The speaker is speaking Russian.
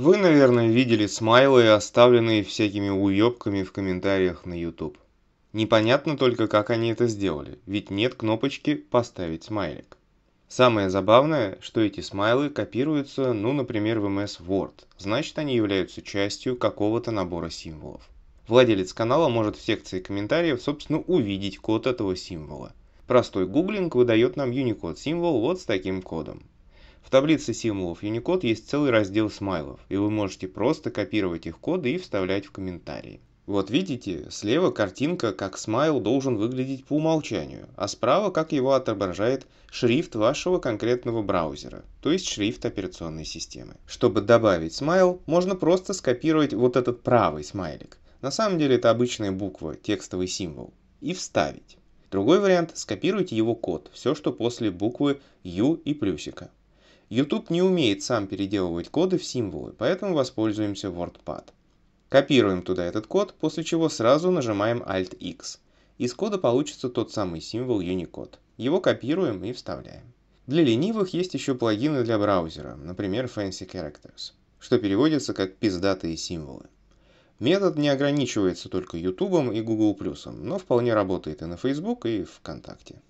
Вы, наверное, видели смайлы, оставленные всякими уёбками в комментариях на YouTube. Непонятно только, как они это сделали, ведь нет кнопочки «Поставить смайлик». Самое забавное, что эти смайлы копируются, ну, например, в MS Word, значит, они являются частью какого-то набора символов. Владелец канала может в секции комментариев, собственно, увидеть код этого символа. Простой гуглинг выдает нам Unicode символ вот с таким кодом. В таблице символов Unicode есть целый раздел смайлов, и вы можете просто копировать их коды и вставлять в комментарии. Вот видите, слева картинка, как смайл должен выглядеть по умолчанию, а справа, как его отображает шрифт вашего конкретного браузера, то есть шрифт операционной системы. Чтобы добавить смайл, можно просто скопировать вот этот правый смайлик. На самом деле это обычная буква, текстовый символ. И вставить. Другой вариант – скопируйте его код, все, что после буквы U и плюсика. YouTube не умеет сам переделывать коды в символы, поэтому воспользуемся WordPad. Копируем туда этот код, после чего сразу нажимаем Alt-X. Из кода получится тот самый символ Unicode. Его копируем и вставляем. Для ленивых есть еще плагины для браузера, например Fancy Characters, что переводится как «пиздатые символы». Метод не ограничивается только YouTube и Google+, но вполне работает и на Facebook, и ВКонтакте.